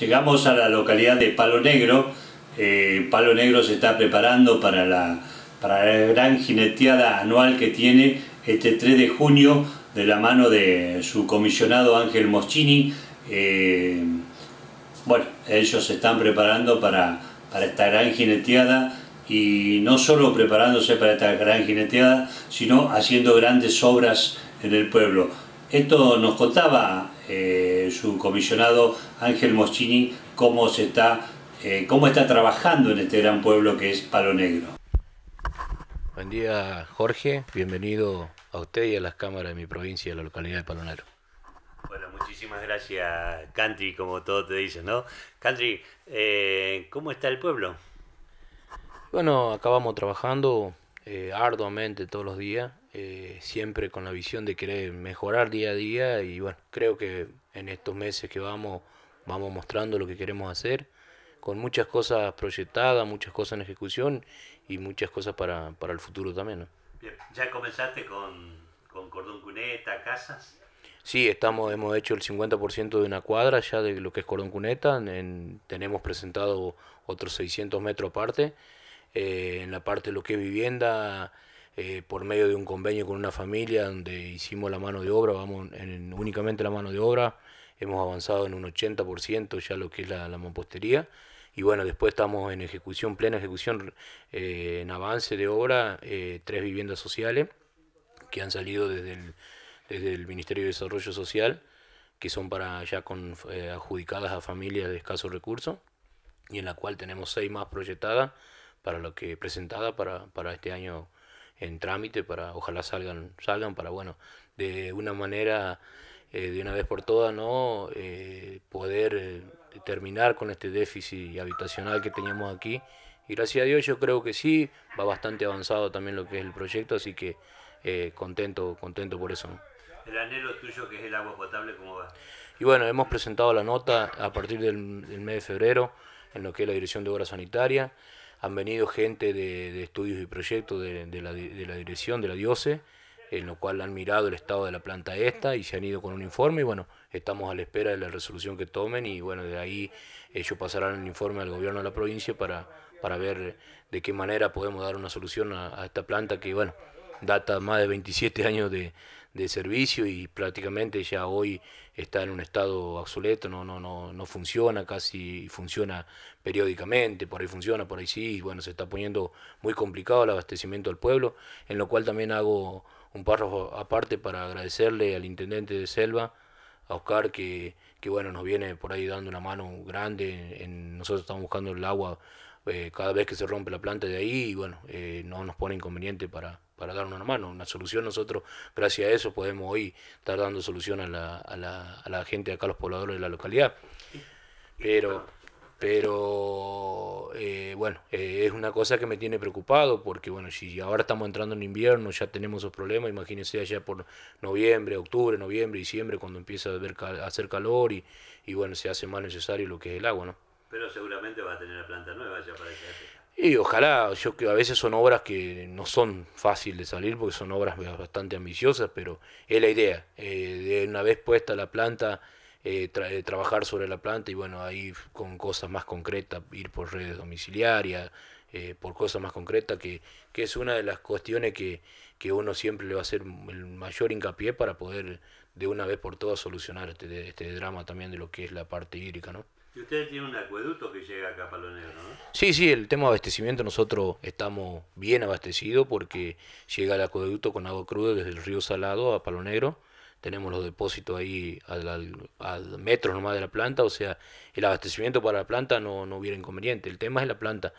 Llegamos a la localidad de Palo Negro. Eh, Palo Negro se está preparando para la, para la gran jineteada anual que tiene este 3 de junio de la mano de su comisionado Ángel Moschini. Eh, bueno, ellos se están preparando para, para esta gran jineteada y no solo preparándose para esta gran jineteada, sino haciendo grandes obras en el pueblo. Esto nos contaba eh, eh, su comisionado Ángel Moschini cómo, se está, eh, cómo está trabajando en este gran pueblo que es Palo Negro. Buen día Jorge, bienvenido a usted y a las cámaras de mi provincia, de la localidad de Palo Negro. Bueno, muchísimas gracias, Cantri, como todo te dicen, ¿no? Cantri, eh, ¿cómo está el pueblo? Bueno, acabamos trabajando arduamente todos los días, siempre con la visión de querer mejorar día a día y bueno, creo que en estos meses que vamos, vamos mostrando lo que queremos hacer, con muchas cosas proyectadas, muchas cosas en ejecución y muchas cosas para, para el futuro también. Bien. ¿Ya comenzaste con, con Cordón Cuneta, Casas? Sí, estamos, hemos hecho el 50% de una cuadra ya de lo que es Cordón Cuneta, tenemos presentado otros 600 metros aparte, eh, en la parte de lo que es vivienda eh, por medio de un convenio con una familia donde hicimos la mano de obra, vamos en, únicamente la mano de obra, hemos avanzado en un 80% ya lo que es la, mampostería. Y bueno, después estamos en ejecución, plena ejecución, eh, en avance de obra, eh, tres viviendas sociales que han salido desde el, desde el Ministerio de Desarrollo Social, que son para ya con, adjudicadas a familias de escasos recursos, y en la cual tenemos seis más proyectadas para lo que presentada para, para este año en trámite para ojalá salgan salgan para bueno de una manera eh, de una vez por todas no eh, poder eh, terminar con este déficit habitacional que teníamos aquí y gracias a Dios yo creo que sí va bastante avanzado también lo que es el proyecto así que contento contento por eso el anhelo tuyo que es el agua potable cómo va y bueno hemos presentado la nota a partir del, del mes de febrero en lo que es la dirección de obra sanitaria han venido gente de, estudios y proyectos de, la, dirección de la diose, en lo cual han mirado el estado de la planta esta y se han ido con un informe y bueno, estamos a la espera de la resolución que tomen y bueno, de ahí ellos pasarán el informe al gobierno de la provincia para, para ver de qué manera podemos dar una solución a, a esta planta que bueno, data más de 27 años de, de servicio y prácticamente ya hoy está en un estado obsoleto, no, no, no, no funciona, casi funciona periódicamente, por ahí funciona, por ahí sí, bueno, se está poniendo muy complicado el abastecimiento al pueblo, en lo cual también hago un párrafo aparte para agradecerle al intendente de Selva, a Oscar, que, que bueno, nos viene por ahí dando una mano grande, en, nosotros estamos buscando el agua eh, cada vez que se rompe la planta de ahí y bueno, eh, no nos pone inconveniente para, para dar una mano, una solución. Nosotros, gracias a eso, podemos hoy estar dando solución a la, a la, a la gente acá, los pobladores de la localidad. Pero, pero eh, bueno, eh, es una cosa que me tiene preocupado porque, bueno, si ahora estamos entrando en invierno, ya tenemos esos problemas, imagínense allá por noviembre, octubre, noviembre, diciembre, cuando empieza a, hacer calor y, y, bueno, se hace más necesario lo que es el agua, ¿no? Pero seguramente va a tener la planta nueva ya para que y ojalá, yo que a veces son obras que no son fáciles de salir porque son obras bastante ambiciosas, pero es la idea. Eh, de una vez puesta la planta, eh, eh, trabajar sobre la planta y bueno, ahí con cosas más concretas, ir por redes domiciliarias, por cosas más concretas, que, es una de las cuestiones que, uno siempre le va a hacer el mayor hincapié para poder de una vez por todas solucionar este, este drama también de lo que es la parte hídrica, ¿no? ustedes tienen un acueducto que llega acá a Palo Negro, ¿no? Sí, sí, el tema de abastecimiento nosotros estamos bien abastecidos porque llega el acueducto con agua cruda desde el río Salado a Palo Negro. Tenemos los depósitos ahí al, al, metro nomás de la planta, o sea, el abastecimiento para la planta no, no hubiera inconveniente. El tema es la planta,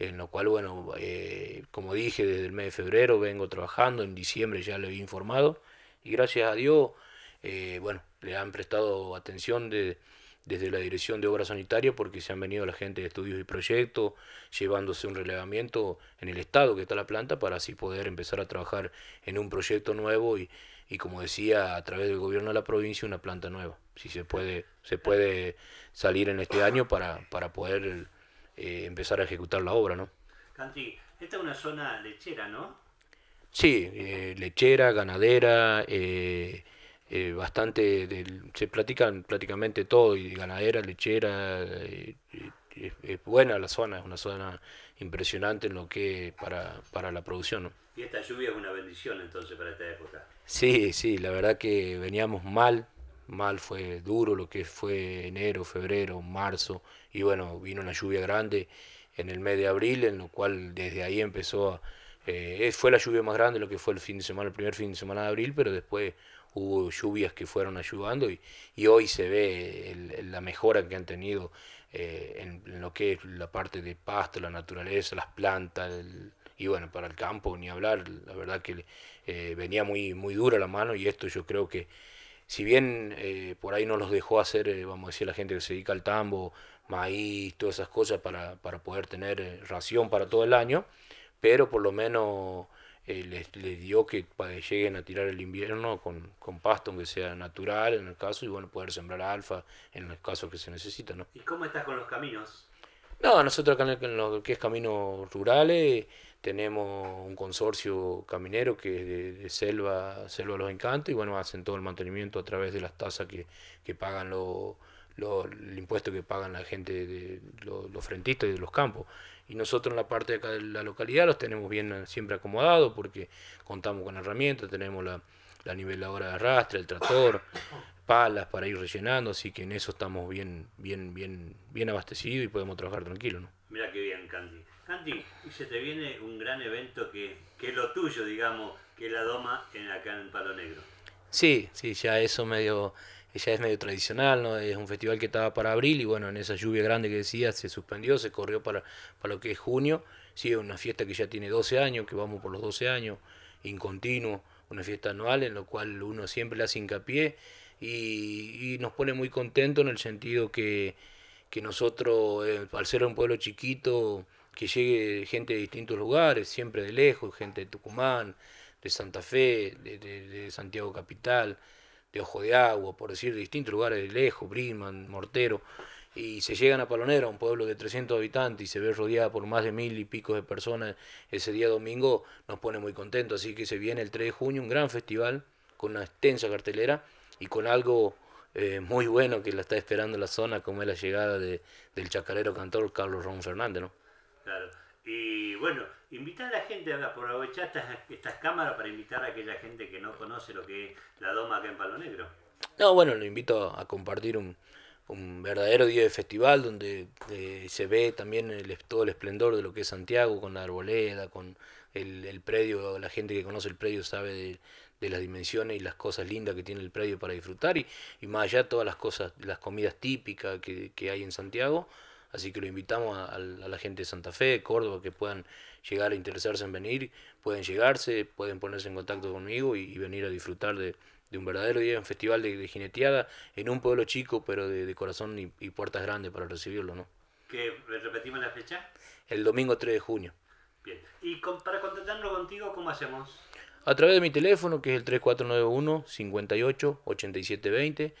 en lo cual, bueno, eh, como dije, desde el mes de febrero vengo trabajando, en diciembre ya le he informado y gracias a Dios, eh, bueno, le han prestado atención de desde la Dirección de Obras Sanitarias porque se han venido la gente de estudios y proyectos llevándose un relevamiento en el estado que está la planta para así poder empezar a trabajar en un proyecto nuevo y, como decía, a través del gobierno de la provincia una planta nueva. Si se puede, se puede salir en este año para, para poder eh, empezar a ejecutar la obra, ¿no? Canti, esta es una zona lechera, ¿no? Sí, eh, lechera, ganadera, eh, eh, bastante, se platican prácticamente todo, y ganadera, lechera, eh, eh, es buena la zona, es una zona impresionante en lo que para, para la producción. Y esta lluvia es una bendición entonces para esta época. Sí, sí, la verdad que veníamos mal, mal fue duro lo que fue enero, febrero, marzo, y bueno, vino una lluvia grande en el mes de abril, en lo cual desde ahí empezó a... fue la lluvia más grande lo que fue el fin de semana, el primer fin de semana de abril, pero después hubo lluvias que fueron ayudando y, y hoy se ve la mejora que han tenido eh, en, lo que es la parte de pasta, la naturaleza, las plantas, y bueno, para el campo ni hablar, la verdad que eh, venía muy, muy dura la mano y esto yo creo que si bien eh, por ahí no los dejó hacer, vamos a decir, la gente que se dedica al tambo, maíz, todas esas cosas para, para poder tener ración para todo el año, pero por lo menos eh, les, dio que lleguen a tirar el invierno con, con, pasto, aunque sea natural en el caso, y bueno, poder sembrar alfa en el caso que se necesita. ¿no? ¿Y cómo estás con los caminos? No, nosotros acá en lo que es caminos rurales tenemos un consorcio caminero que es de, selva, selva los encantos y bueno, hacen todo el mantenimiento a través de las tasas que, que pagan los lo, el impuesto que pagan la gente, de, los frentistas y de los campos. Y nosotros en la parte de acá de la localidad los tenemos bien eh, siempre acomodados porque contamos con herramientas, tenemos la, niveladora de arrastre, el tractor, palas para ir rellenando, así que en eso estamos bien, bien, bien, bien abastecidos y podemos trabajar tranquilo, ¿no? Mira qué bien, Candy. Candy, y se te viene un gran evento que, es lo tuyo, digamos, que es la Doma en acá en Palo Negro. Sí, sí, ya eso medio ya es medio tradicional, ¿no? es un festival que estaba para abril y bueno, en esa lluvia grande que decía se suspendió, se corrió para, lo que es junio, sí, una fiesta que ya tiene 12 años, que vamos por los 12 años, incontinuo, una fiesta anual en lo cual uno siempre le hace hincapié y, nos pone muy contentos en el sentido que, nosotros, eh, al ser un pueblo chiquito, que llegue gente de distintos lugares, siempre de lejos, gente de Tucumán, de Santa Fe, de Santiago Capital, de Ojo de Agua, por decir, distintos lugares de lejos, Briman, Mortero, y se llegan a Palonera, un pueblo de 300 habitantes, y se ve rodeada por más de mil y pico de personas ese día domingo, nos pone muy contentos. Así que se viene el 3 de junio un gran festival con una extensa cartelera y con algo eh, muy bueno que la está esperando la zona, como es la llegada de, del chacarero cantor Carlos Ron Fernández. ¿no? Claro. Y bueno, Invitar a la gente, aprovechar estas, estas cámaras para invitar a aquella gente que no conoce lo que es la Doma acá en Palo Negro. No, bueno, lo invito a compartir un, verdadero día de festival donde eh, se ve también todo el esplendor de lo que es Santiago, con la arboleda, con el, predio, la gente que conoce el predio sabe de, las dimensiones y las cosas lindas que tiene el predio para disfrutar y, más allá todas las cosas, las comidas típicas que hay en Santiago. Así que lo invitamos a, la gente de Santa Fe, Córdoba, que puedan llegar a interesarse en venir, pueden llegarse, pueden ponerse en contacto conmigo y, venir a disfrutar de, un verdadero día, un festival de, jineteada en un pueblo chico, pero de, corazón y, puertas grandes para recibirlo, ¿no? ¿Qué repetimos la fecha? El domingo 3 de junio. Bien. ¿Y para contactarnos contigo, cómo hacemos? A través de mi teléfono, que es el 3491 58 8720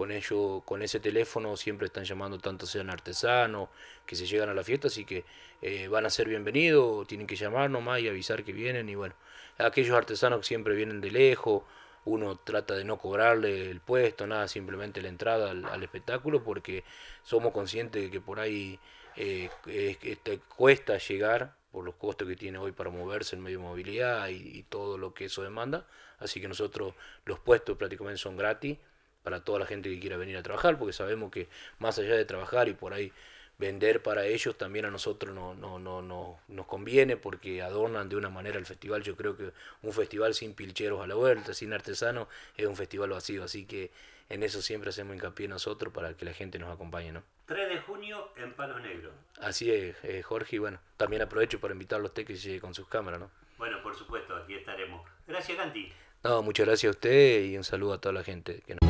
con ellos, con ese teléfono siempre están llamando tanto sean artesanos, que se llegan a la fiesta, así que eh, van a ser bienvenidos, tienen que llamar nomás y avisar que vienen y bueno, aquellos artesanos que siempre vienen de lejos, uno trata de no cobrarle el puesto, nada, simplemente la entrada al, espectáculo porque somos conscientes de que por ahí eh, este, cuesta llegar por los costos que tiene hoy para moverse en medio de movilidad y, todo lo que eso demanda. Así que nosotros los puestos prácticamente son gratis para toda la gente que quiera venir a trabajar, porque sabemos que más allá de trabajar y por ahí vender para ellos, también a nosotros no, no, no, no, nos conviene porque adornan de una manera el festival. Yo creo que un festival sin pilcheros a la vuelta, sin artesanos, es un festival vacío, así que en eso siempre hacemos hincapié nosotros para que la gente nos acompañe, ¿no? 3 de junio en Palos Negros. Así es, eh, Jorge, y bueno, también aprovecho para invitar a usted que llegue con sus cámaras, ¿no? Bueno, por supuesto, aquí estaremos. Gracias, Ganti. No, muchas gracias a usted y un saludo a toda la gente que nos...